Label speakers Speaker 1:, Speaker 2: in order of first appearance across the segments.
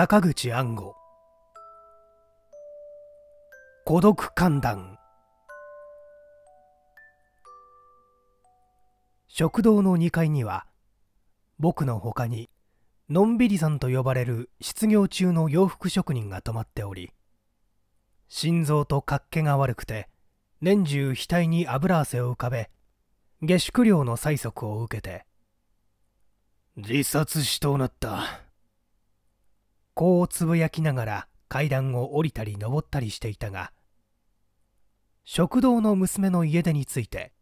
Speaker 1: 坂口安吾孤独寒暖食堂の2階には僕のほかにのんびりさんと呼ばれる失業中の洋服職人が泊まっており心臓と活気が悪くて年中額に油汗を浮かべ下宿料の催促を受けて自殺しとうなったこうつぶやきながら階段を降りたり登ったりしていたが食堂の娘の家出について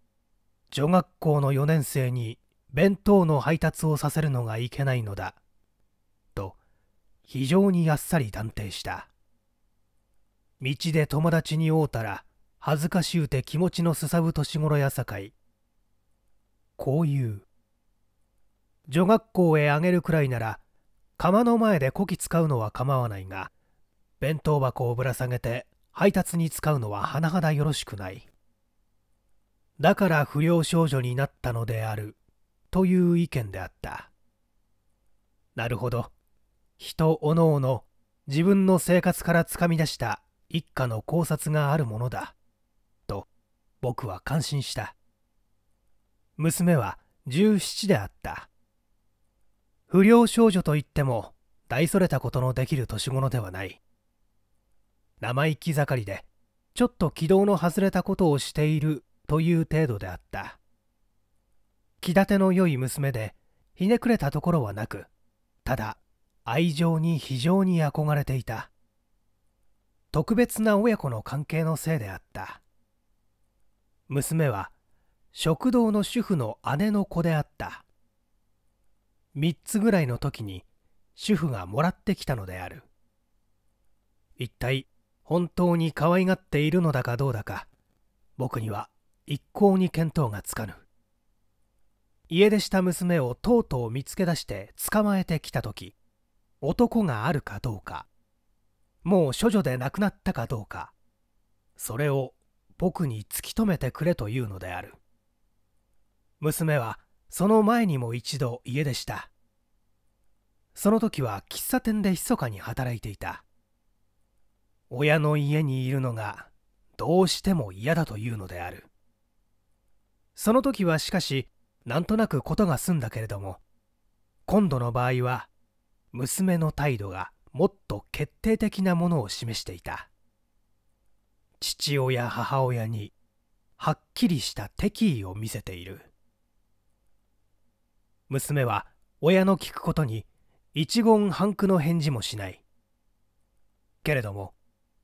Speaker 1: 女学校の4年生に弁当の配達をさせるのがいけないのだと非常にあっさり断定した道で友達に会うたら恥ずかしゅうて気持ちのすさぶ年頃やさかいこういう女学校へあげるくらいなら釜の前でこき使うのは構わないが弁当箱をぶら下げて配達に使うのは甚だよろしくないだから不良少女になったのであるという意見であったなるほど人おのおの自分の生活からつかみ出した一家の考察があるものだと僕は感心した娘は17であった不良少女といっても大それたことのできる年頃ではない生意気盛りでちょっと軌道の外れたことをしているという程度であった気立ての良い娘でひねくれたところはなくただ愛情に非常に憧れていた特別な親子の関係のせいであった娘は食堂の主婦の姉の子であった3つぐらいの時に主婦がもらってきたのである一体本当に可愛がっているのだかどうだか僕には一向に見当がつかぬ家出した娘をとうとう見つけ出して捕まえてきた時男があるかどうかもう処女で亡くなったかどうかそれを僕に突き止めてくれというのである娘はその前にも一度家でしたその時は喫茶店で密かに働いていた親の家にいるのがどうしても嫌だというのであるその時はしかしなんとなくことが済んだけれども今度の場合は娘の態度がもっと決定的なものを示していた父親母親にはっきりした敵意を見せている娘は親の聞くことに一言半句の返事もしないけれども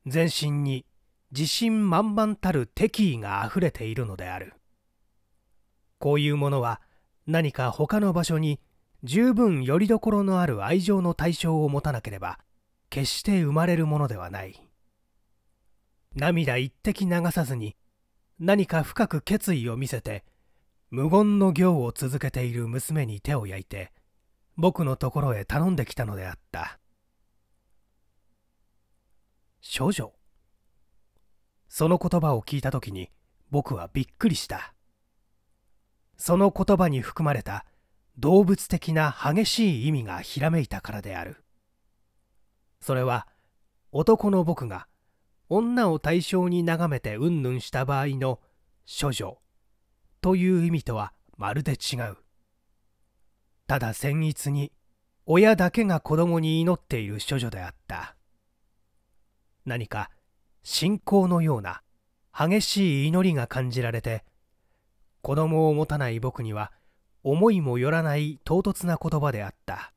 Speaker 1: 全身に自信満々たる敵意があふれているのであるこういうものは何か他の場所に十分よりどころのある愛情の対象を持たなければ決して生まれるものではない涙一滴流さずに何か深く決意を見せて無言の行を続けている娘に手を焼いて僕のところへ頼んできたのであった少女その言葉を聞いた時に僕はびっくりしたその言葉に含まれた動物的な激しい意味がひらめいたからであるそれは男の僕が女を対象に眺めてうんぬんした場合の処女という意味とはまるで違うただ戦逸に親だけが子供に祈っている処女であった何か信仰のような激しい祈りが感じられて子供を持たない僕には思いもよらない唐突な言葉であった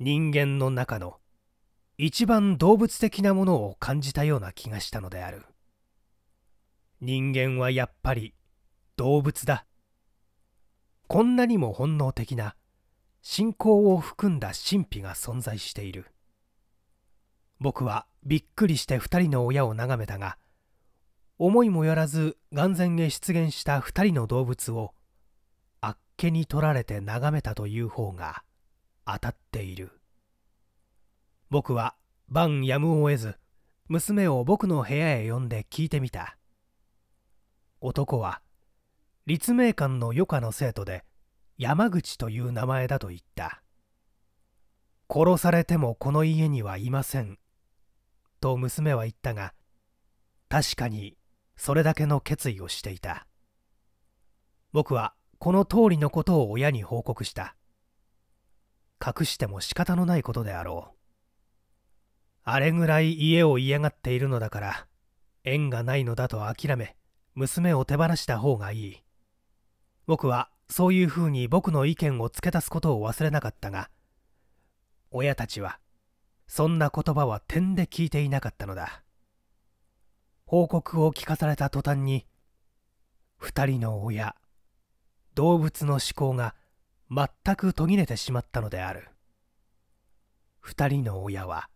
Speaker 1: 人間の中の一番動物的なものを感じたような気がしたのである人間はやっぱり動物だこんなにも本能的な信仰を含んだ神秘が存在している僕はびっくりして2人の親を眺めたが思いもよらず眼前へ出現した2人の動物をあっけに取られて眺めたという方が当たっている僕は晩やむを得ず娘を僕の部屋へ呼んで聞いてみた男は立命館の余暇の生徒で山口という名前だと言った殺されてもこの家にはいませんと娘は言ったが確かにそれだけの決意をしていた僕はこの通りのことを親に報告した隠しても仕方のないことであろうあれぐらい家を嫌がっているのだから縁がないのだと諦め娘を手放した方がいい僕はそういうふうに僕の意見を付け足すことを忘れなかったが親たちはそんな言葉は点で聞いていなかったのだ報告を聞かされた途端に2人の親動物の思考が全く途切れてしまったのである2人の親は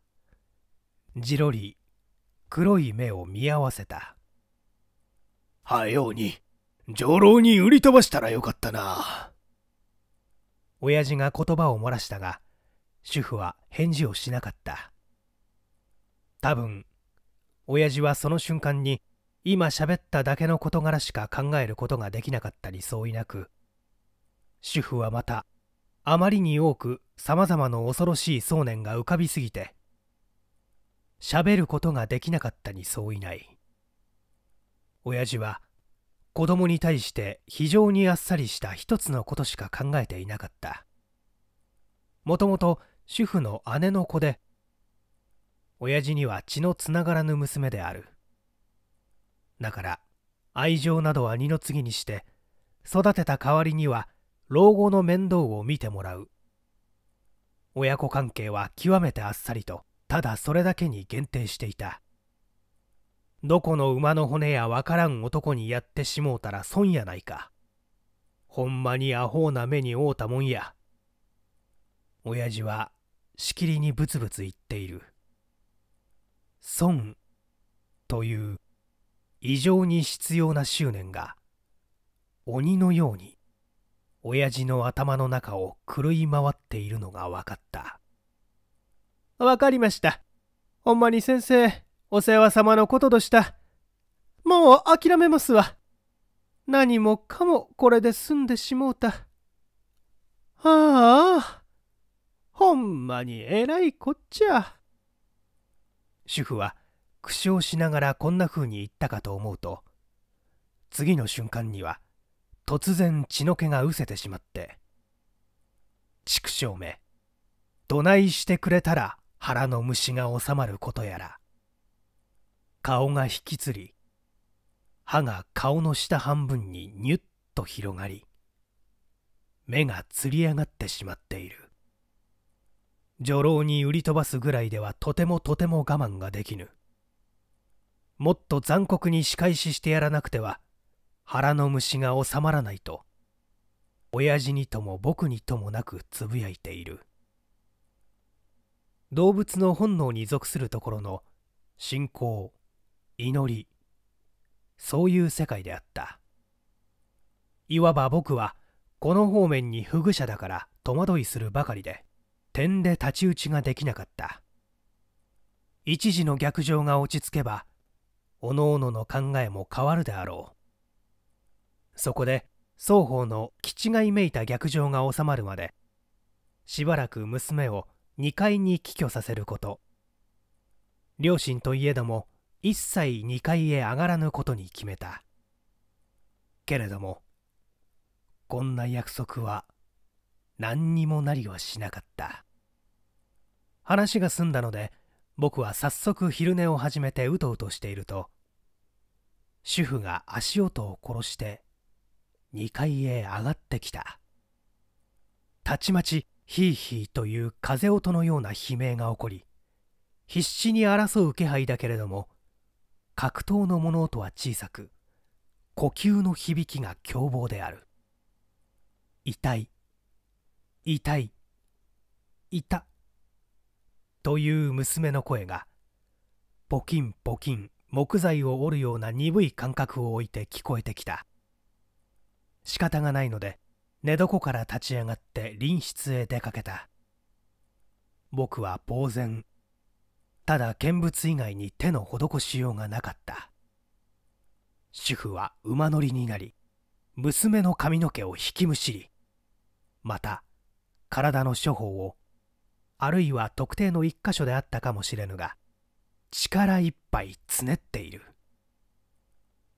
Speaker 1: じろり黒い目を見合わせた「はように上郎に売り飛ばしたらよかったな。親父が言葉を漏らしたが、主婦は返事をしなかった。多分、親父はその瞬間に、今喋っただけの事柄しか考えることができなかったに相違なく、主婦はまた、あまりに多く様々な恐ろしい想念が浮かびすぎて、喋ることができなかったに相違ない。親父は子供に対して非常にあっさりした一つのことしか考えていなかったもともと主婦の姉の子で親父には血のつながらぬ娘であるだから愛情などは二の次にして育てた代わりには老後の面倒を見てもらう親子関係は極めてあっさりとただそれだけに限定していたどこの馬の骨やわからん男にやってしもうたら損やないか。ほんまにアホな目に遭うたもんや。親父はしきりにブツブツ言っている。損という異常に必要な執念が鬼のように親父の頭の中を狂い回っているのが分かった。分かりました。ほんまに先生、お世話様のこととした。もう諦めますわ。何もかもこれで済んでしもうた。ああ、ほんまにえらいこっちゃ。主婦は苦笑しながらこんな風に言ったかと思うと、次の瞬間には突然血の気が失せてしまって、畜生め、どないしてくれたら腹の虫が収まることやら。顔が引きつり歯が顔の下半分にニュッと広がり目がつり上がってしまっている女郎に売り飛ばすぐらいではとてもとても我慢ができぬもっと残酷に仕返ししてやらなくては腹の虫が収まらないと親父にとも僕にともなくつぶやいている動物の本能に属するところの信仰祈りそういう世界であったいわば僕はこの方面に不具者だから戸惑いするばかりで点で太刀打ちができなかった一時の逆上が落ち着けば各々の考えも変わるであろうそこで双方の気違いめいた逆上が収まるまでしばらく娘を2階に帰居させること両親といえども一切2階へ上がらぬことに決めたけれどもこんな約束は何にもなりはしなかった話が済んだので僕は早速昼寝を始めてうとうとしていると主婦が足音を殺して2階へ上がってきたたちまちヒーヒーという風音のような悲鳴が起こり必死に争う気配だけれども格闘の物音は小さく呼吸の響きが凶暴である痛い痛い痛という娘の声がポキンポキン木材を折るような鈍い感覚を置いて聞こえてきた仕方がないので寝床から立ち上がって隣室へ出かけた僕は呆然ただ見物以外に手の施しようがなかった主婦は馬乗りになり娘の髪の毛を引きむしりまた体の処方をあるいは特定の一箇所であったかもしれぬが力いっぱいつねっている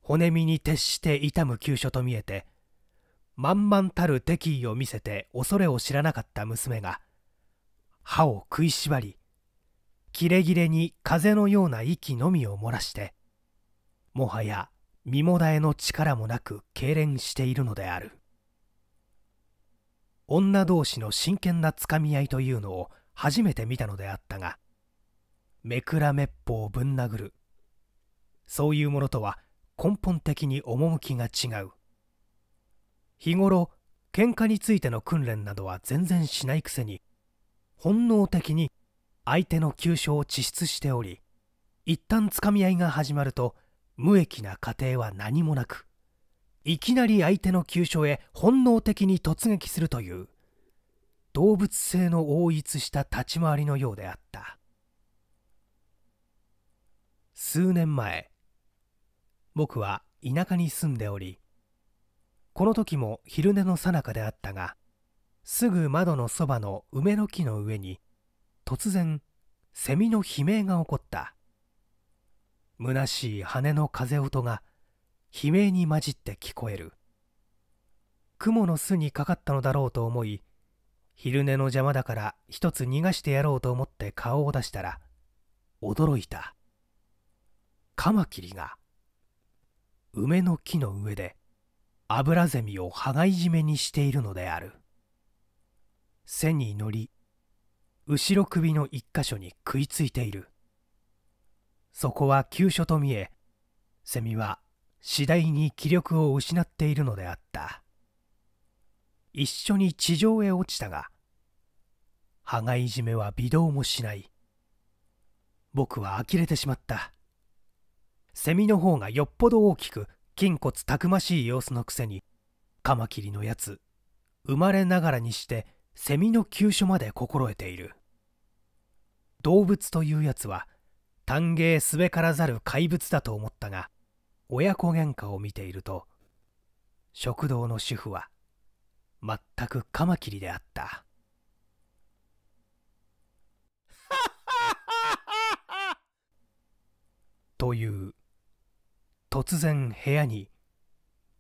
Speaker 1: 骨身に徹して痛む急所と見えて満々たる敵意を見せて恐れを知らなかった娘が歯を食いしばり切れ切れに風のような息のみを漏らしてもはや身もだえの力もなく痙攣しているのである女同士の真剣なつかみ合いというのを初めて見たのであったがめくらめっぽをぶん殴るそういうものとは根本的に趣が違う日頃喧嘩についての訓練などは全然しないくせに本能的に相手の急所を地質しており一旦つかみ合いが始まると無益な過程は何もなくいきなり相手の急所へ本能的に突撃するという動物性の横逸した立ち回りのようであった数年前僕は田舎に住んでおりこの時も昼寝のさなかであったがすぐ窓のそばの梅の木の上に突然セミの悲鳴が起こった虚しい羽の風音が悲鳴に混じって聞こえる雲の巣にかかったのだろうと思い昼寝の邪魔だから一つ逃がしてやろうと思って顔を出したら驚いたカマキリが梅の木の上でアブラゼミを羽交い締めにしているのである背に乗り後ろ首の一箇所に食いついているそこは急所と見えセミは次第に気力を失っているのであった一緒に地上へ落ちたが羽がいじめは微動もしない僕は呆れてしまったセミの方がよっぽど大きく筋骨たくましい様子のくせにカマキリのやつ生まれながらにしてセミの急所まで心得ている動物というやつは歓迎すべからざる怪物だと思ったが親子喧嘩を見ていると食堂の主婦は全くカマキリであった という突然部屋に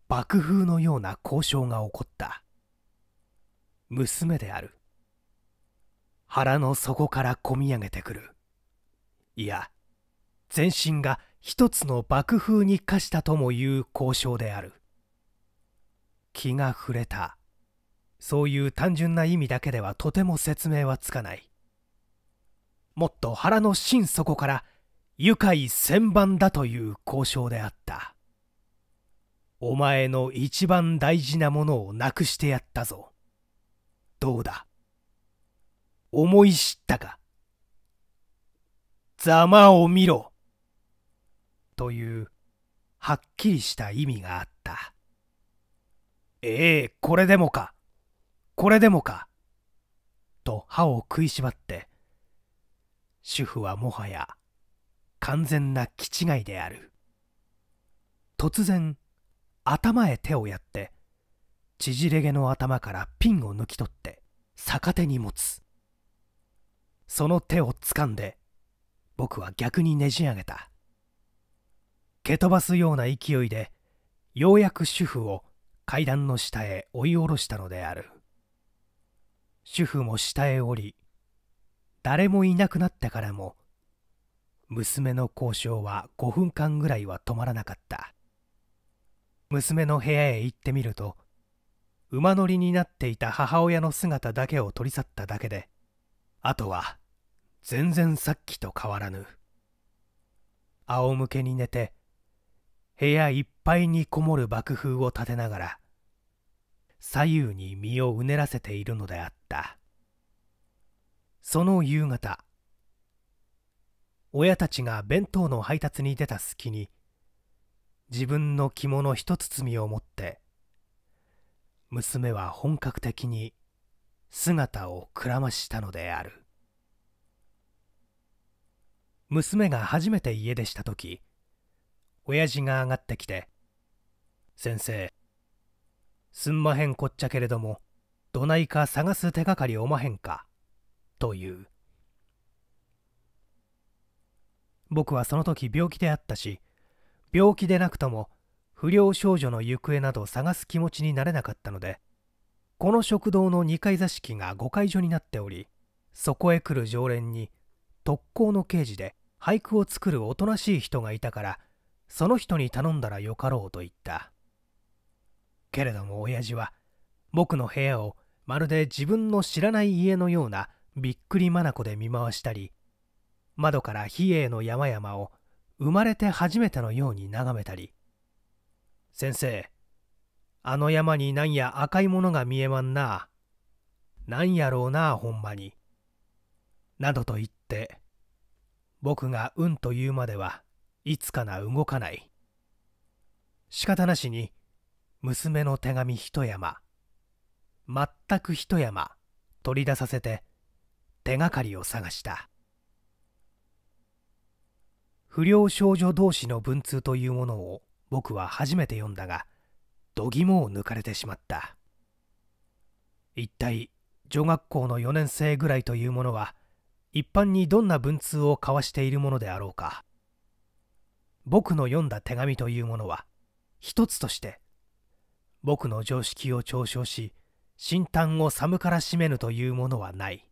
Speaker 1: 爆風のような交渉が起こった娘である腹の底からこみ上げてくるいや全身が一つの爆風に化したともいう交渉である気が触れたそういう単純な意味だけではとても説明はつかないもっと腹の心底から愉快千番だという交渉であったお前の一番大事なものをなくしてやったぞどうだ思い知ったかざまを見ろというはっきりした意味があった。ええこれでもかこれでもかと歯を食いしばって主婦はもはや完全な気違いである突然頭へ手をやって縮れ毛の頭からピンを抜き取って逆手に持つその手を掴んで僕は逆にねじ上げた蹴飛ばすような勢いでようやく主婦を階段の下へ追い下ろしたのである主婦も下へ降り誰もいなくなってからも娘の交渉は5分間ぐらいは止まらなかった娘の部屋へ行ってみると馬乗りになっていた母親の姿だけを取り去っただけであとは全然さっきと変わらぬ仰向けに寝て部屋いっぱいにこもる爆風を立てながら左右に身をうねらせているのであったその夕方親たちが弁当の配達に出た隙に自分の着物一包みを持って娘は本格的に姿をくらましたのである娘が初めて家出した時親父が上がってきて「先生すんまへんこっちゃけれどもどないか探す手がかりおまへんか」という僕はその時病気であったし病気でなくとも不良少女の行方など探す気持ちになれなかったのでこの食堂の2階座敷が5階所になっておりそこへ来る常連に特攻の刑事で俳句を作るおとなしい人がいたからその人に頼んだらよかろうと言ったけれども親父は僕の部屋をまるで自分の知らない家のようなびっくり眼で見回したり窓から比叡の山々を生まれて初めてのように眺めたり先生、あの山になんや赤いものが見えまんな。なんやろうな、ほんまに。などと言って、僕がうんと言うまではいつかな動かない。仕方なしに、娘の手紙一山、全く一山取り出させて、手がかりを探した。不良少女同士の文通というものを僕は初めて読んだが度肝を抜かれてしまった一体女学校の4年生ぐらいというものは一般にどんな文通を交わしているものであろうか僕の読んだ手紙というものは一つとして僕の常識を嘲笑し新端を寒からしめぬというものはない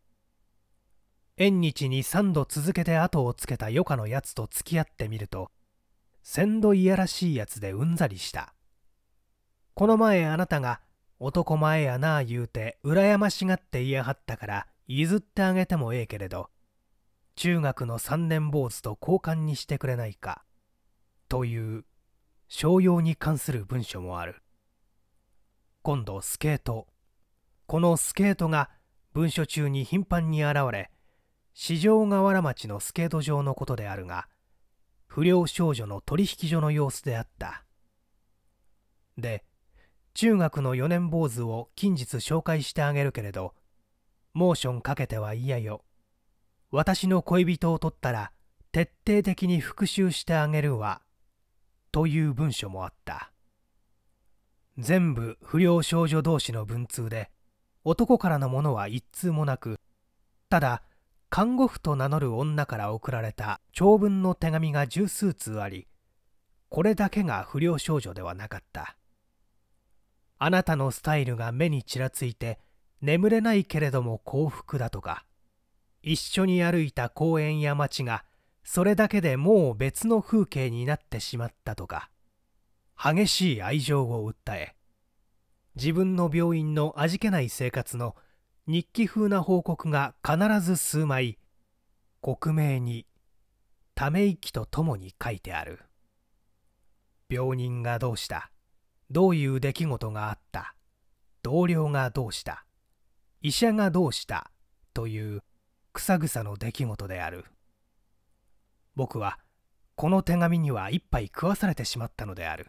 Speaker 1: 縁日に3度続けて後をつけた余暇のやつと付き合ってみると鮮度いやらしいやつでうんざりした。この前あなたが男前やなあ言うて羨ましがって言いやはったから譲ってあげてもええけれど、中学の三年坊主と交換にしてくれないか、という商用に関する文書もある。今度スケート。このスケートが文書中に頻繁に現れ、四条河原町のスケート場のことであるが、不良少女の取引所の様子であったで中学の4年坊主を近日紹介してあげるけれどモーションかけては嫌よ私の恋人を取ったら徹底的に復讐してあげるわという文書もあった全部不良少女同士の文通で男からのものは一通もなくただ看護婦と名乗る女から送られた長文の手紙が十数通ありこれだけが不良少女ではなかったあなたのスタイルが目にちらついて眠れないけれども幸福だとか一緒に歩いた公園や町がそれだけでもう別の風景になってしまったとか激しい愛情を訴え自分の病院の味気ない生活の日記風な報告が必ず数枚克明にため息とともに書いてある病人がどうしたどういう出来事があった同僚がどうした医者がどうしたという草草の出来事である僕はこの手紙には一杯食わされてしまったのである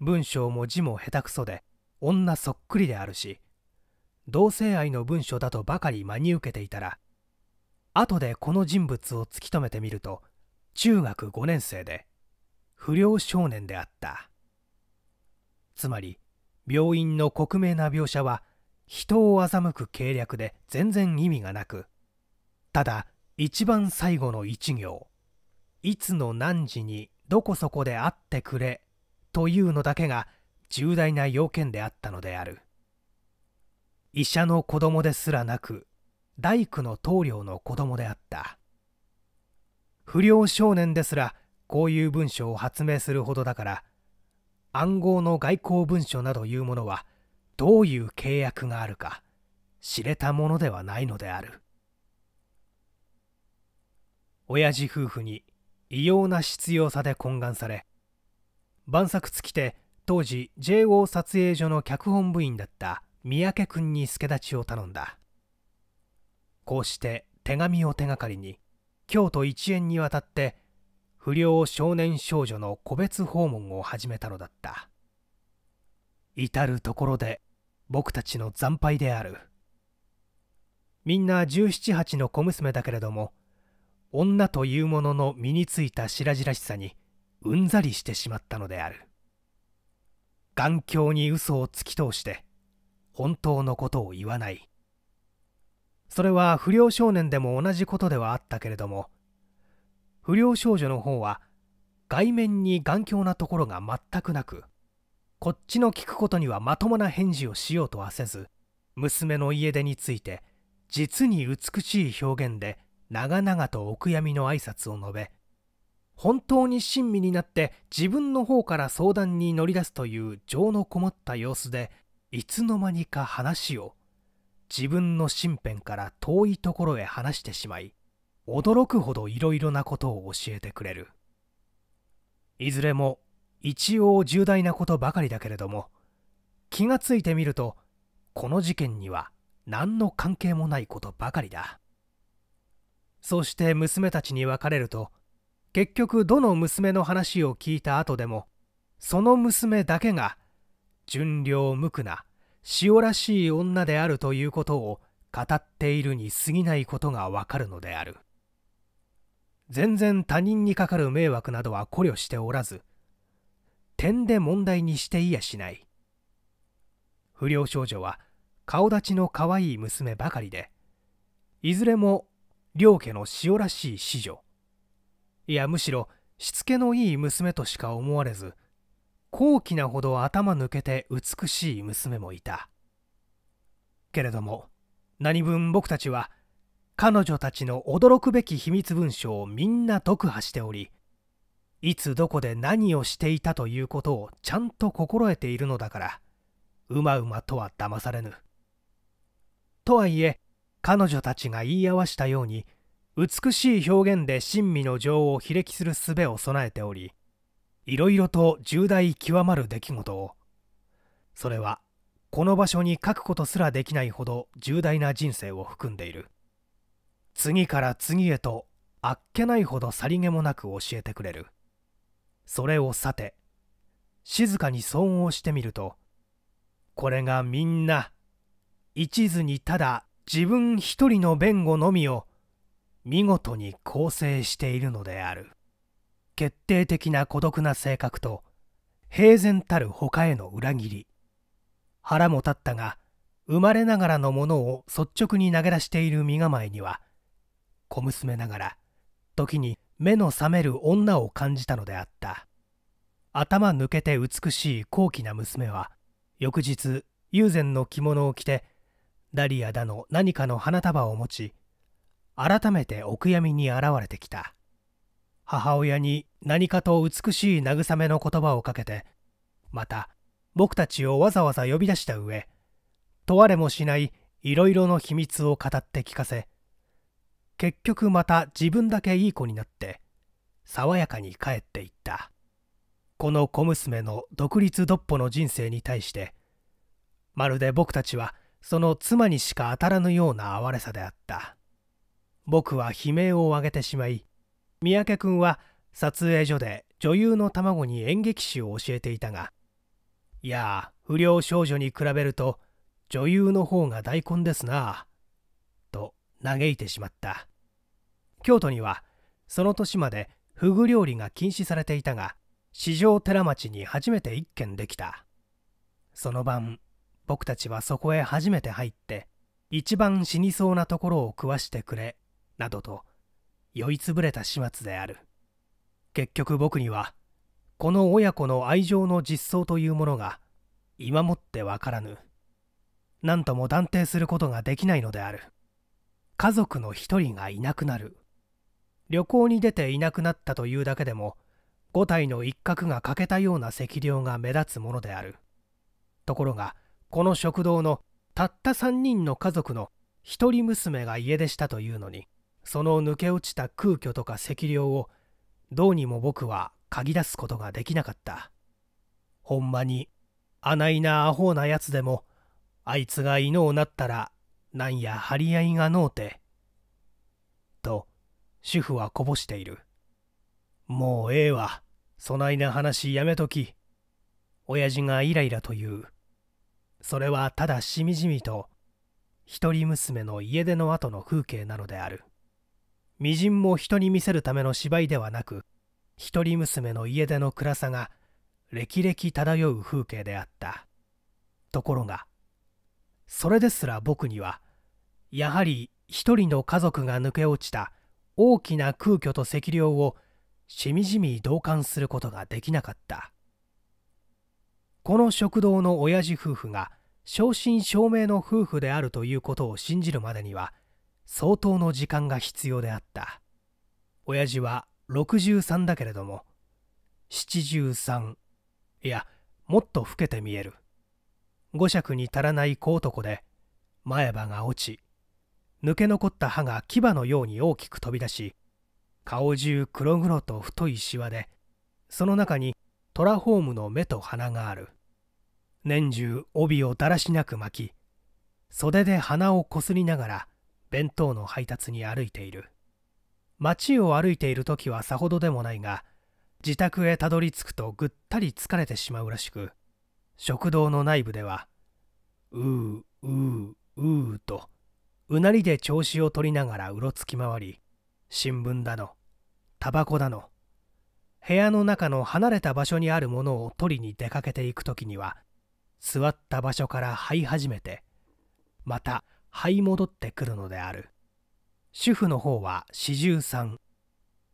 Speaker 1: 文章も字も下手くそで女そっくりであるし同性愛の文書だとばかり真に受けていたら後でこの人物を突き止めてみると中学5年生で不良少年であったつまり病院の克明な描写は人を欺く計略で全然意味がなくただ一番最後の一行いつの何時にどこそこで会ってくれというのだけが重大な要件であったのである。医者の子供ですらなく大工の棟梁の子供であった不良少年ですらこういう文章を発明するほどだから暗号の外交文書などいうものはどういう契約があるか知れたものではないのである親父夫婦に異様な必要さで懇願され晩作尽きて当時 JO 撮影所の脚本部員だった三宅君に助立ちを頼んだこうして手紙を手がかりに京都一円にわたって不良少年少女の個別訪問を始めたのだった至る所で僕たちの惨敗であるみんな1 7八8の小娘だけれども女というものの身についた白々しさにうんざりしてしまったのである頑強に嘘を突き通して本当のことを言わないそれは不良少年でも同じことではあったけれども不良少女の方は外面に頑強なところが全くなくこっちの聞くことにはまともな返事をしようとはせず娘の家出について実に美しい表現で長々とお悔やみの挨拶を述べ本当に親身になって自分の方から相談に乗り出すという情のこもった様子でいつの間にか話を自分の身辺から遠いところへ話してしまい驚くほどいろいろなことを教えてくれるいずれも一応重大なことばかりだけれども気がついてみるとこの事件には何の関係もないことばかりだそして娘たちに別れると結局どの娘の話を聞いた後でもその娘だけが純良無垢な塩らしい女であるということを語っているに過ぎないことがわかるのである全然他人にかかる迷惑などは考慮しておらず点で問題にしていやしない不良少女は顔立ちの可愛い娘ばかりでいずれも両家の塩らしい子女いやむしろしつけのいい娘としか思われず高貴なほど頭抜けて美しい娘もいたけれども何分僕たちは彼女たちの驚くべき秘密文書をみんな読破しておりいつどこで何をしていたということをちゃんと心得ているのだからうまうまとは騙されぬとはいえ彼女たちが言い合わしたように美しい表現で親身の情をひれきする術を備えておりいろいろと重大極まる出来事をそれはこの場所に書くことすらできないほど重大な人生を含んでいる次から次へとあっけないほどさりげもなく教えてくれるそれをさて静かに損をしてみるとこれがみんな一途にただ自分一人の弁護のみを見事に構成しているのである。決定的な孤独な性格と平然たる他への裏切り腹も立ったが生まれながらのものを率直に投げ出している身構えには小娘ながら時に目の覚める女を感じたのであった頭抜けて美しい高貴な娘は翌日友禅の着物を着てダリアだの何かの花束を持ち改めてお悔やみに現れてきた母親に何かと美しい慰めの言葉をかけてまた僕たちをわざわざ呼び出した上問われもしないいろいろの秘密を語って聞かせ結局また自分だけいい子になって爽やかに帰っていったこの小娘の独立独歩の人生に対してまるで僕たちはその妻にしか当たらぬような哀れさであった僕は悲鳴を上げてしまい三宅君は撮影所で女優の卵に演劇史を教えていたがいや不良少女に比べると女優の方が大根ですなと嘆いてしまった京都にはその年までフグ料理が禁止されていたが四条寺町に初めて一軒できたその晩僕たちはそこへ初めて入って一番死にそうなところを食わしてくれなどと酔いつぶれた始末である結局僕にはこの親子の愛情の実相というものが今もってわからぬ何とも断定することができないのである家族の一人がいなくなる旅行に出ていなくなったというだけでも五体の一角が欠けたような赤量が目立つものであるところがこの食堂のたった3人の家族の一人娘が家出したというのにその抜け落ちた空虚とか赤涼をどうにも僕は嗅ぎ出すことができなかったほんまにあないなアホなやつでもあいつが犬をうなったらなんや張り合いがのうてと主婦はこぼしているもうええわそないな話やめとき親父がイライラというそれはただしみじみと一人娘の家出の後の風景なのである微塵も人に見せるための芝居ではなく一人娘の家出の暗さが歴々漂う風景であったところがそれですら僕にはやはり一人の家族が抜け落ちた大きな空虚と赤涼をしみじみ同感することができなかったこの食堂の親父夫婦が正真正銘の夫婦であるということを信じるまでには相当の時間が必要であった親父は63だけれども73いやもっと老けて見える五尺に足らない小男で前歯が落ち抜け残った歯が牙のように大きく飛び出し顔中黒々と太いしわでその中にトラホームの目と鼻がある年中帯をだらしなく巻き袖で鼻をこすりながら弁当の配達に歩いている街を歩いている時はさほどでもないが自宅へたどり着くとぐったり疲れてしまうらしく食堂の内部では「うーうーうー」とうなりで調子を取りながらうろつき回り新聞だのタバコだの部屋の中の離れた場所にあるものを取りに出かけていく時には座った場所から這い始めてまた這い戻ってくるのである主婦の方は四十三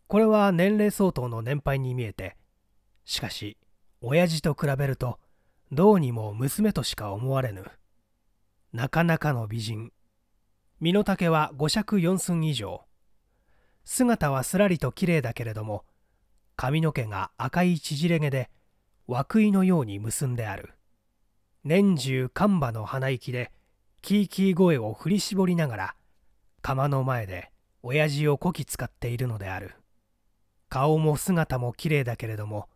Speaker 1: これは年齢相当の年配に見えてしかし親父と比べるとどうにも娘としか思われぬなかなかの美人身の丈は五尺四寸以上姿はすらりときれいだけれども髪の毛が赤い縮れ毛で涌井のように結んである年中カンバの鼻息でキーキー声を振り絞りながら釜の前で親父をこき使っているのである顔も姿もきれいだけれども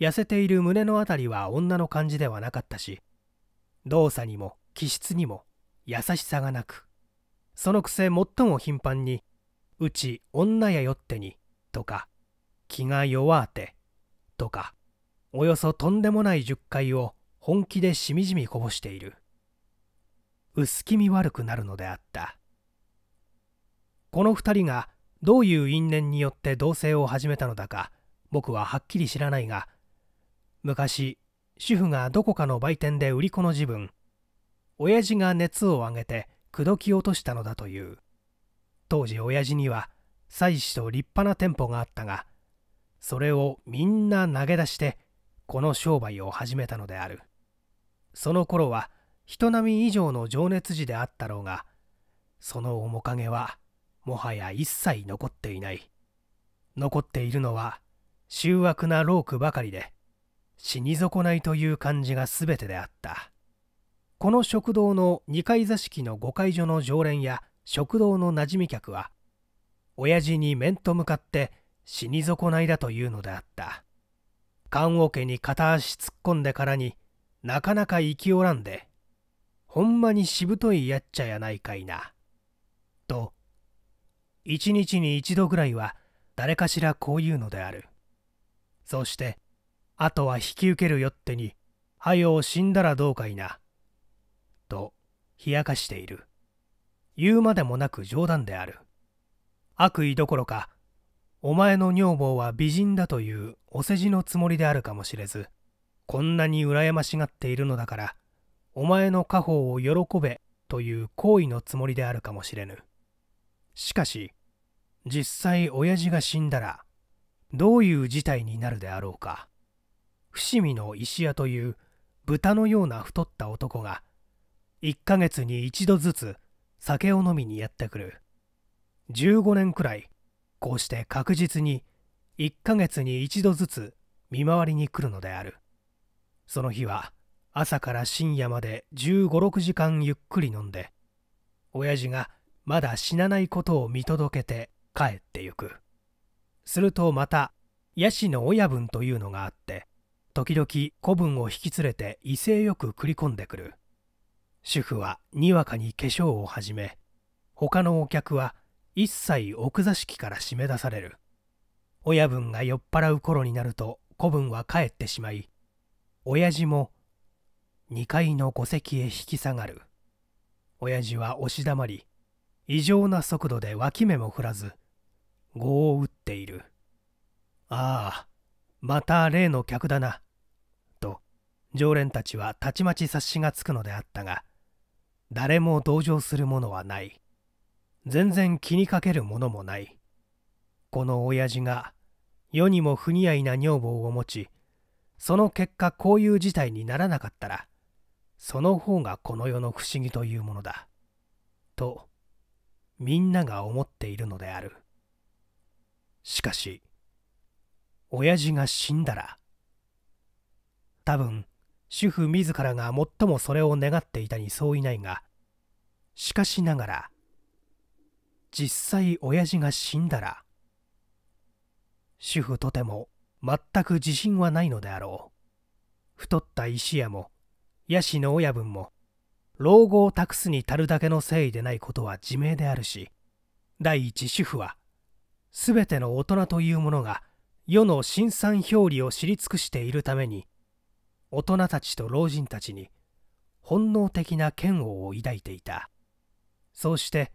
Speaker 1: 痩せている胸の辺りは女の感じではなかったし動作にも気質にも優しさがなくそのくせ最も頻繁に「うち女やよってに」とか「気が弱あて」とかおよそとんでもない10回を本気でしみじみこぼしている薄気味悪くなるのであったこの2人がどういう因縁によって同棲を始めたのだか僕ははっきり知らないが昔主婦がどこかの売店で売り子の自分親父が熱を上げて口説き落としたのだという当時親父には妻子と立派な店舗があったがそれをみんな投げ出してこの商売を始めたのであるその頃は人並み以上の情熱時であったろうがその面影はもはや一切残っていない残っているのは醜悪なロークばかりで死に損ないという感じが全てであったこの食堂の2階座敷の5階所の常連や食堂のなじみ客は親父に面と向かって死に損ないだというのであった棺桶に片足突っ込んでからになかなか生きおらんでほんまにしぶといやっちゃやないかいな。と、一日に一度ぐらいは誰かしらこういうのである。そして、あとは引き受けるよってに、はよう死んだらどうかいな。と、冷やかしている。言うまでもなく冗談である。悪意どころか、お前の女房は美人だというお世辞のつもりであるかもしれず、こんなに羨ましがっているのだから、お前の家宝を喜べという行為のつもりであるかもしれぬ。しかし、実際親父が死んだら、どういう事態になるであろうか。伏見の石屋という豚のような太った男が、1ヶ月に一度ずつ酒を飲みにやってくる。15年くらい、こうして確実に1ヶ月に一度ずつ見回りに来るのである。その日は、朝から深夜まで1 5 6時間ゆっくり飲んで親父がまだ死なないことを見届けて帰ってゆくするとまたヤシの親分というのがあって時々子分を引き連れて威勢よく繰り込んでくる主婦はにわかに化粧を始め他のお客は一切奥座敷から締め出される親分が酔っ払う頃になると子分は帰ってしまい親父も2階の戸籍へ引き下がる親父は押し黙り異常な速度で脇目も振らず碁を打っているああまた例の客だなと常連たちはたちまち察しがつくのであったが誰も同情するものはない全然気にかけるものもないこの親父が世にも不似合いな女房を持ちその結果こういう事態にならなかったらその方がこの世の不思議というものだとみんなが思っているのであるしかし親父が死んだら多分主婦自らが最もそれを願っていたにそういないがしかしながら実際親父が死んだら主婦とても全く自信はないのであろう太った石屋も野氏の親分も老後を託すに足るだけの誠意でないことは自明であるし第一主婦は全ての大人というものが世の新三表裏を知り尽くしているために大人たちと老人たちに本能的な嫌悪を抱いていたそうして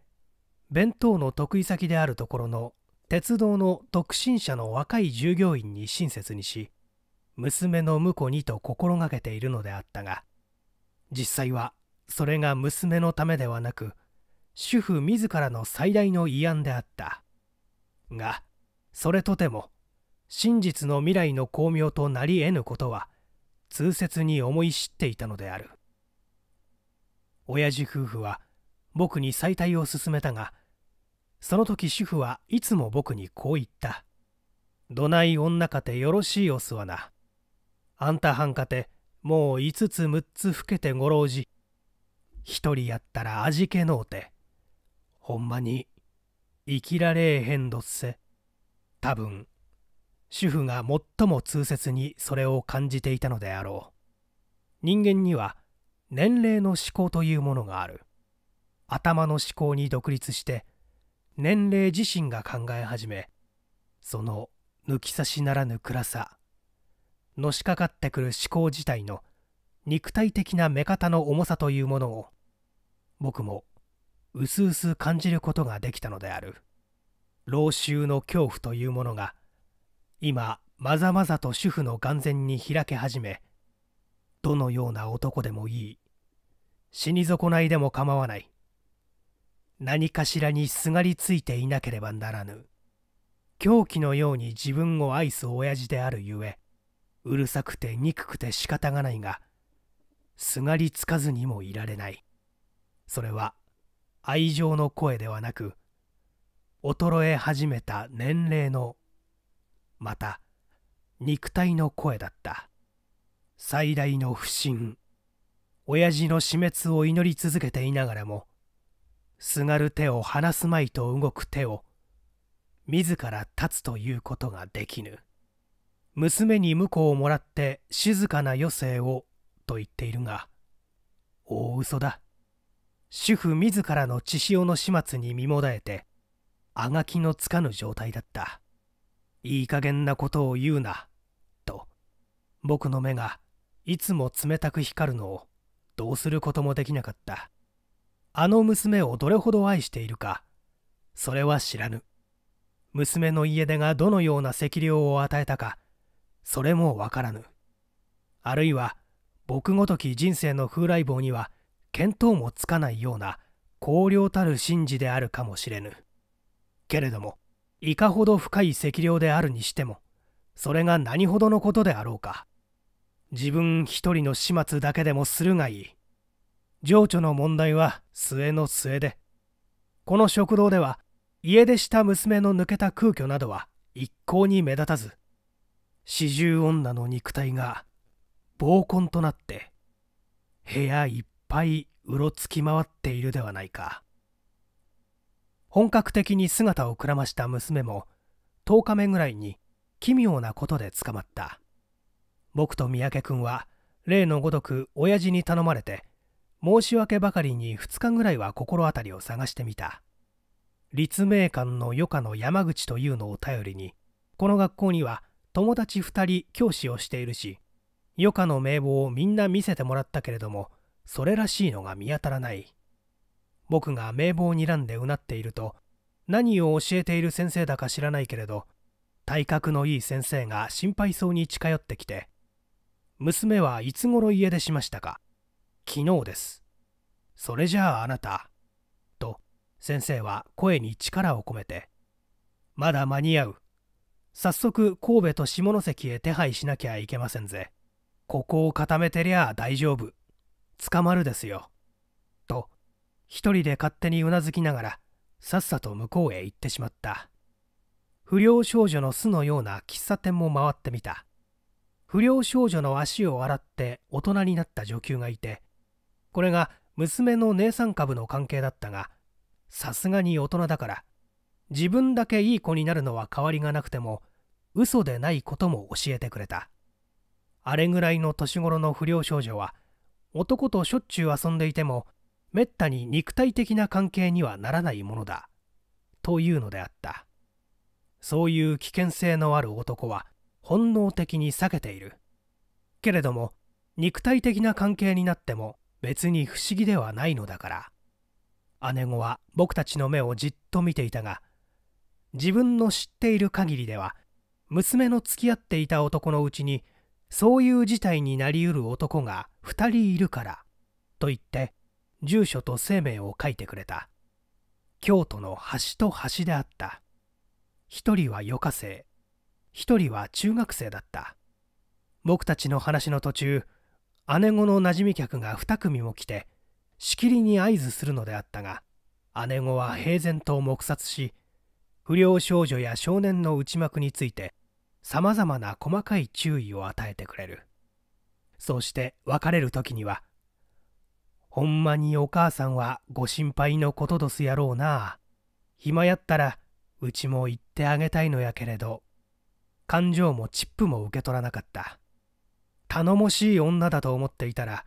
Speaker 1: 弁当の得意先であるところの鉄道の独身者の若い従業員に親切にし娘の婿にと心がけているのであったが実際はそれが娘のためではなく主婦自らの最大の慰安であったがそれとても真実の未来の巧妙となり得ぬことは痛切に思い知っていたのである親父夫婦は僕に再退を勧めたがその時主婦はいつも僕にこう言った「どない女かてよろしいおすわな」「あんたはんかてもう5つ6つ老けてご老じ一人やったら味気のうてほんまに生きられえへんどっせ多分主婦が最も痛切にそれを感じていたのであろう人間には年齢の思考というものがある頭の思考に独立して年齢自身が考え始めその抜き差しならぬ暗さのしかかってくる思考自体の肉体的な目方の重さというものを僕も薄々感じることができたのである老衆の恐怖というものが今まざまざと主婦の眼前に開け始めどのような男でもいい死に損ないでも構わない何かしらにすがりついていなければならぬ狂気のように自分を愛す親父であるゆえうるさくて憎くて仕方がないがすがりつかずにもいられないそれは愛情の声ではなく衰え始めた年齢のまた肉体の声だった最大の不信親父の死滅を祈り続けていながらもすがる手を離すまいと動く手を自ら立つということができぬ。娘に婿をもらって静かな余生をと言っているが大嘘だ主婦自らの血潮の始末に身もだえてあがきのつかぬ状態だったいい加減なことを言うなと僕の目がいつも冷たく光るのをどうすることもできなかったあの娘をどれほど愛しているかそれは知らぬ娘の家出がどのような赤涼を与えたかそれもわからぬあるいは僕ごとき人生の風来坊には見当もつかないような荒涼たる神事であるかもしれぬけれどもいかほど深い赤梁であるにしてもそれが何ほどのことであろうか自分一人の始末だけでもするがいい情緒の問題は末の末でこの食堂では家出した娘の抜けた空虚などは一向に目立たず四十女の肉体が暴婚となって部屋いっぱいうろつき回っているではないか本格的に姿をくらました娘も10日目ぐらいに奇妙なことで捕まった僕と三宅君は例のごとく親父に頼まれて申し訳ばかりに2日ぐらいは心当たりを探してみた立命館の余暇の山口というのを頼りにこの学校には友達2人教師をしているし余暇の名簿をみんな見せてもらったけれどもそれらしいのが見当たらない僕が名簿を睨んでうなっていると何を教えている先生だか知らないけれど体格のいい先生が心配そうに近寄ってきて「娘はいつ頃家出しましたか?」「昨日です」「それじゃああなた」と先生は声に力を込めて「まだ間に合う早速神戸と下関へ手配しなきゃいけませんぜここを固めてりゃ大丈夫捕まるですよと一人で勝手にうなずきながらさっさと向こうへ行ってしまった不良少女の巣のような喫茶店も回ってみた不良少女の足を洗って大人になった女給がいてこれが娘の姉さん株の関係だったがさすがに大人だから自分だけいい子になるのは変わりがなくても嘘でないことも教えてくれたあれぐらいの年頃の不良少女は男としょっちゅう遊んでいてもめったに肉体的な関係にはならないものだというのであったそういう危険性のある男は本能的に避けているけれども肉体的な関係になっても別に不思議ではないのだから姉子は僕たちの目をじっと見ていたが自分の知っている限りでは娘の付き合っていた男のうちにそういう事態になりうる男が2人いるからと言って住所と生命を書いてくれた京都の端と端であった1人は余暇生1人は中学生だった僕たちの話の途中姉子の馴染み客が2組も来てしきりに合図するのであったが姉子は平然と黙殺し不良少女や少年の内幕についてさまざまな細かい注意を与えてくれるそして別れる時には「ほんまにお母さんはご心配のことどすやろうな暇やったらうちも行ってあげたいのやけれど感情もチップも受け取らなかった頼もしい女だと思っていたら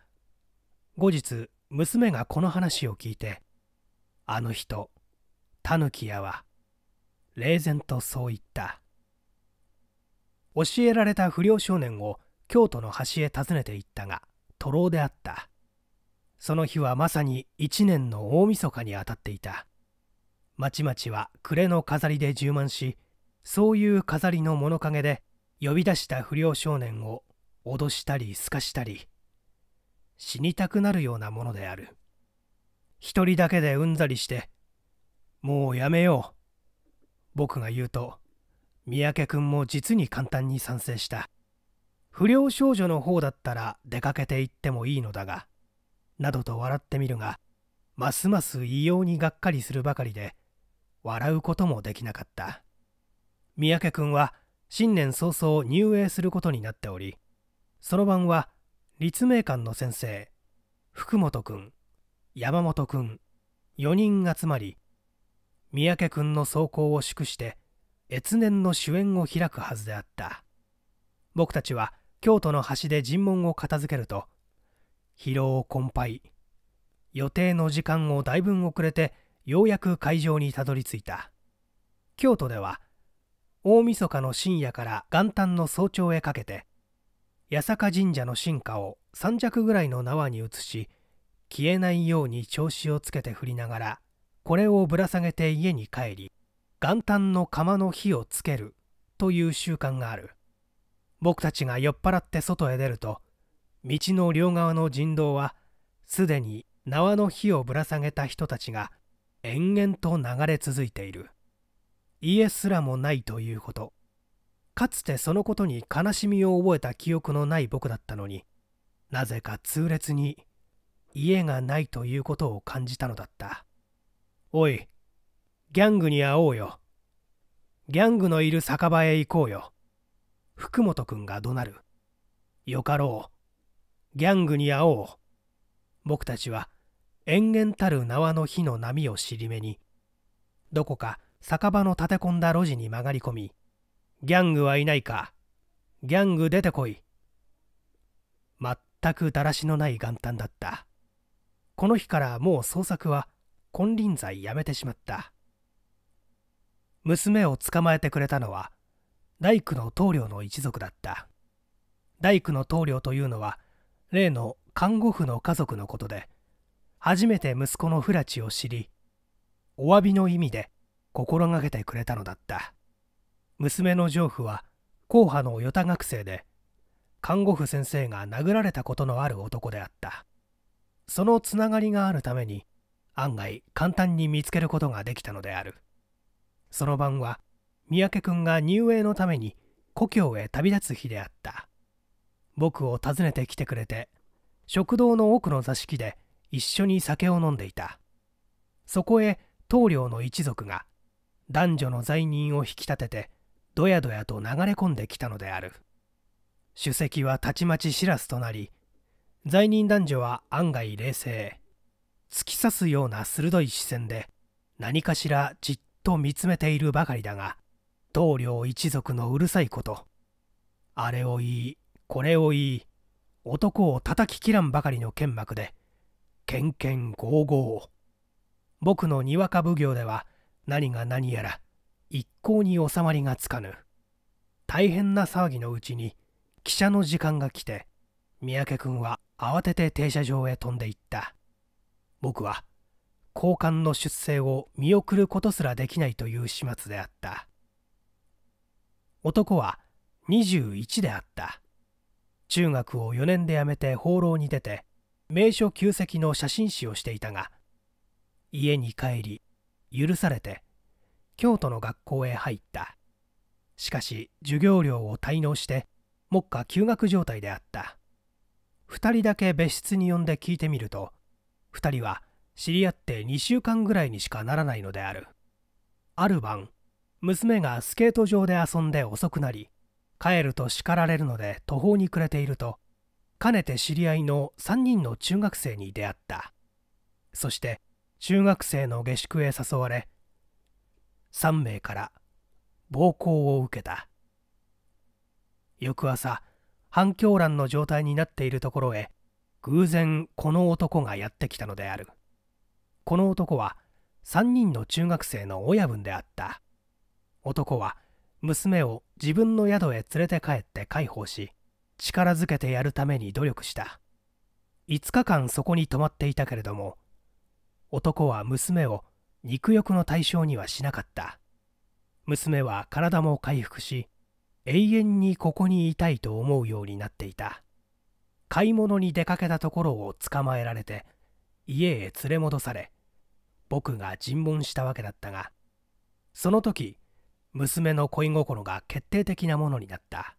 Speaker 1: 後日娘がこの話を聞いて「あの人タヌキやわ」冷然とそう言った教えられた不良少年を京都の端へ訪ねて行ったが徒労であったその日はまさに一年の大晦日にあたっていた町々は暮れの飾りで充満しそういう飾りの物陰で呼び出した不良少年を脅したりすかしたり死にたくなるようなものである一人だけでうんざりしてもうやめよう」僕が言うと三宅君も実に簡単に賛成した不良少女の方だったら出かけて行ってもいいのだがなどと笑ってみるがますます異様にがっかりするばかりで笑うこともできなかった三宅君は新年早々入営することになっておりその晩は立命館の先生福本君山本君4人集まり三宅君の走行を祝して越年の主演を開くはずであった僕たちは京都の端で尋問を片付けると疲労困憊予定の時間をだいぶ遅れてようやく会場にたどり着いた京都では大晦日の深夜から元旦の早朝へかけて八坂神社の神花を3尺ぐらいの縄に移し消えないように調子をつけて振りながらこれをぶら下げて家に帰り元旦の釜の火をつけるという習慣がある僕たちが酔っ払って外へ出ると道の両側の人道はすでに縄の火をぶら下げた人たちが延々と流れ続いている家すらもないということかつてそのことに悲しみを覚えた記憶のない僕だったのになぜか痛烈に家がないということを感じたのだったおい、ギャングに会おうよ。ギャングのいる酒場へ行こうよ。福本くんが怒鳴る。よかろう。ギャングに会おう。僕たちは、延々たる縄の火の波を尻目に、どこか酒場の立て込んだ路地に曲がり込み、ギャングはいないか。ギャング出てこい。全くだらしのない元旦だった。この日からもう捜索は金輪際やめてしまった娘を捕まえてくれたのは大工の棟梁の一族だった大工の棟梁というのは例の看護婦の家族のことで初めて息子のフラチを知りお詫びの意味で心がけてくれたのだった娘の丈夫は硬派の与太学生で看護婦先生が殴られたことのある男であったそのつながりがあるために案外簡単に見つけることができたのであるその晩は三宅君が入営のために故郷へ旅立つ日であった僕を訪ねてきてくれて食堂の奥の座敷で一緒に酒を飲んでいたそこへ棟梁の一族が男女の罪人を引き立ててどやどやと流れ込んできたのである首席はたちまちしらすとなり罪人男女は案外冷静突き刺すような鋭い視線で何かしらじっと見つめているばかりだが棟梁一族のうるさいことあれを言いこれを言い男を叩ききらんばかりの剣幕でけんけんごうごう僕のにわか奉行では何が何やら一向に収まりがつかぬ大変な騒ぎのうちに汽車の時間が来て三宅君は慌てて停車場へ飛んでいった僕は交換の出征を見送ることすらできないという始末であった男は21であった中学を4年で辞めて放浪に出て名所旧跡の写真誌をしていたが家に帰り許されて京都の学校へ入ったしかし授業料を滞納して目下休学状態であった2人だけ別室に呼んで聞いてみると2人は知り合って2週間ぐらいにしかならないのであるある晩娘がスケート場で遊んで遅くなり帰ると叱られるので途方に暮れているとかねて知り合いの3人の中学生に出会ったそして中学生の下宿へ誘われ3名から暴行を受けた翌朝反響欄の状態になっているところへ偶然この男がやってきたのであるこの男は3人の中学生の親分であった男は娘を自分の宿へ連れて帰って介抱し力づけてやるために努力した5日間そこに泊まっていたけれども男は娘を肉欲の対象にはしなかった娘は体も回復し永遠にここにいたいと思うようになっていた買い物に出かけたところを捕まえられて家へ連れ戻され僕が尋問したわけだったがその時娘の恋心が決定的なものになった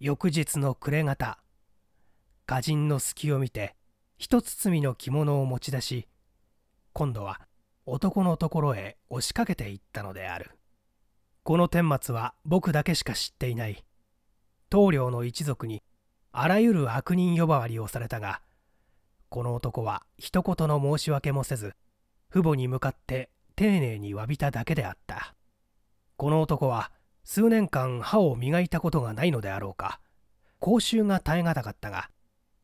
Speaker 1: 翌日の暮れ方歌人の隙を見て一包みの着物を持ち出し今度は男のところへ押しかけていったのであるこの顛末は僕だけしか知っていない棟梁の一族にあらゆる悪人呼ばわりをされたがこの男は一言の申し訳もせず父母に向かって丁寧に詫びただけであったこの男は数年間歯を磨いたことがないのであろうか口臭が耐え難かったが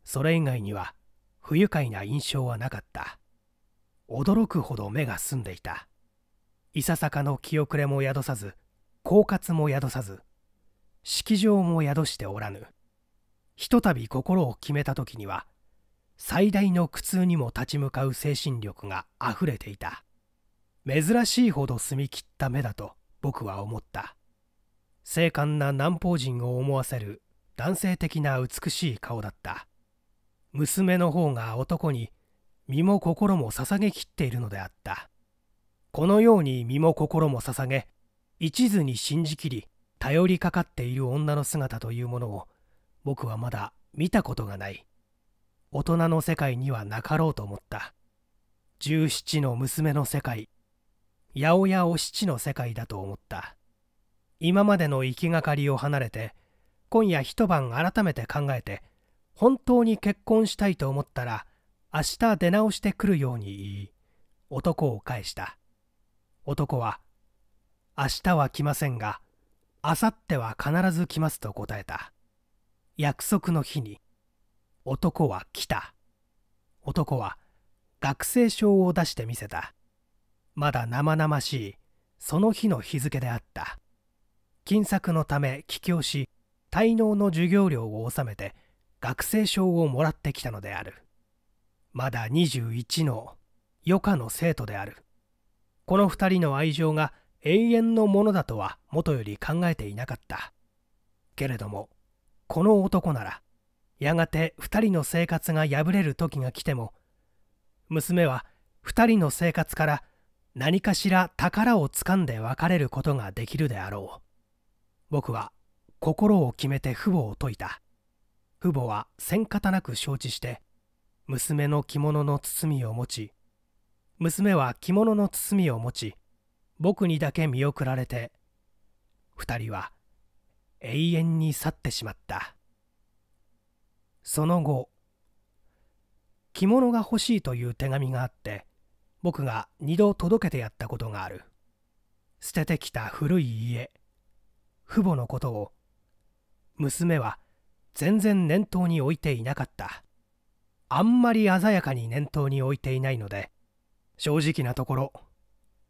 Speaker 1: それ以外には不愉快な印象はなかった驚くほど目が澄んでいたいささかの気遅れも宿さず狡猾も宿さず式場も宿しておらぬひとたび心を決めた時には最大の苦痛にも立ち向かう精神力があふれていた珍しいほど澄み切った目だと僕は思った精悍な南方人を思わせる男性的な美しい顔だった娘の方が男に身も心も捧げきっているのであったこのように身も心も捧げ一途に信じきり頼りかかっている女の姿というものを僕はまだ見たことがない大人の世界にはなかろうと思った17の娘の世界八百屋お七の世界だと思った今までの行きがかりを離れて今夜一晩改めて考えて本当に結婚したいと思ったら明日出直してくるように言い男を返した男は「明日は来ませんが明後日は必ず来ます」と答えた約束の日に男は来た男は学生証を出してみせたまだ生々しいその日の日付であった金策のため帰郷し滞納の授業料を納めて学生証をもらってきたのであるまだ21の余暇の生徒であるこの2人の愛情が永遠のものだとはもとより考えていなかったけれどもこの男ならやがて2人の生活が破れる時が来ても娘は2人の生活から何かしら宝をつかんで別れることができるであろう僕は心を決めて父母を説いた父母はせん方なく承知して娘の着物の包みを持ち娘は着物の包みを持ち僕にだけ見送られて2人は永遠に去ってしまったその後着物が欲しいという手紙があって僕が2度届けてやったことがある捨ててきた古い家父母のことを娘は全然念頭に置いていなかったあんまり鮮やかに念頭に置いていないので正直なところ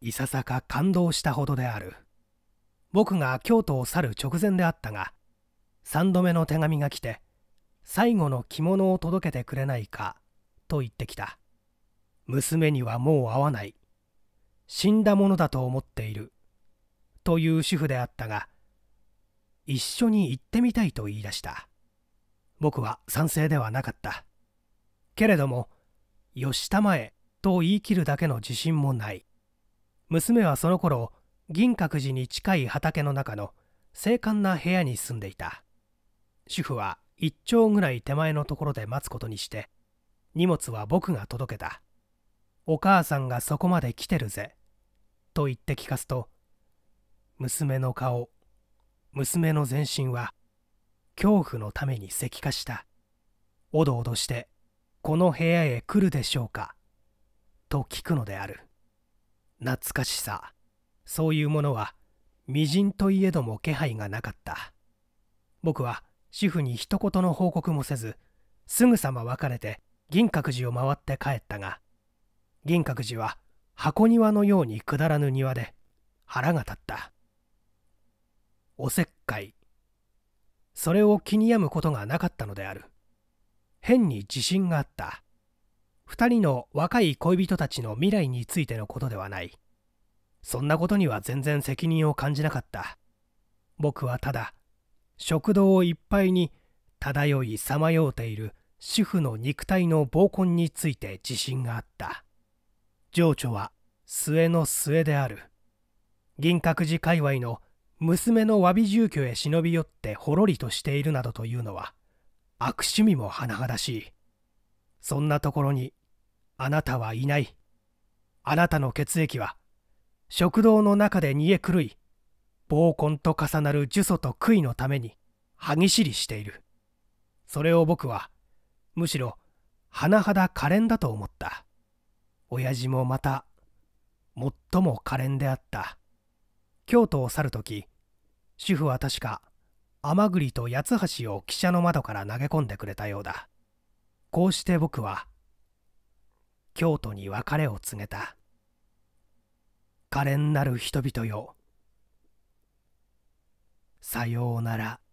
Speaker 1: いささか感動したほどである僕が京都を去る直前であったが3度目の手紙が来て最後の着物を届けてくれないかと言ってきた娘にはもう会わない死んだものだと思っているという主婦であったが一緒に行ってみたいと言い出した僕は賛成ではなかったけれども「吉田前と言い切るだけの自信もない娘はその頃銀閣寺に近い畑の中の精悍な部屋に住んでいた主婦は一丁ぐらい手前のところで待つことにして荷物は僕が届けたお母さんがそこまで来てるぜと言って聞かすと娘の顔娘の全身は恐怖のために石化したおどおどしてこの部屋へ来るでしょうかと聞くのである懐かしさそういうものは微塵といえども気配がなかった僕は主婦に一言の報告もせずすぐさま別れて銀閣寺を回って帰ったが銀閣寺は箱庭のようにくだらぬ庭で腹が立ったおせっかいそれを気に病むことがなかったのである変に自信があった2人の若い恋人たちの未来についてのことではないそんなことには全然責任を感じなかった僕はただ食堂をいっぱいに漂いさまようている主婦の肉体の暴婚について自信があった情緒は末の末である銀閣寺界隈の娘の詫び住居へ忍び寄ってほろりとしているなどというのは悪趣味も甚だしいそんなところにあなたはいないあなたの血液は食堂の中で煮え狂い暴根と重なる呪詛と悔いのために歯ぎしりしているそれを僕はむしろ甚だ可憐だと思った親父もまた最も可憐であった京都を去る時主婦は確か甘栗と八つ橋を汽車の窓から投げ込んでくれたようだこうして僕は京都に別れを告げた可憐なる人々よさようなら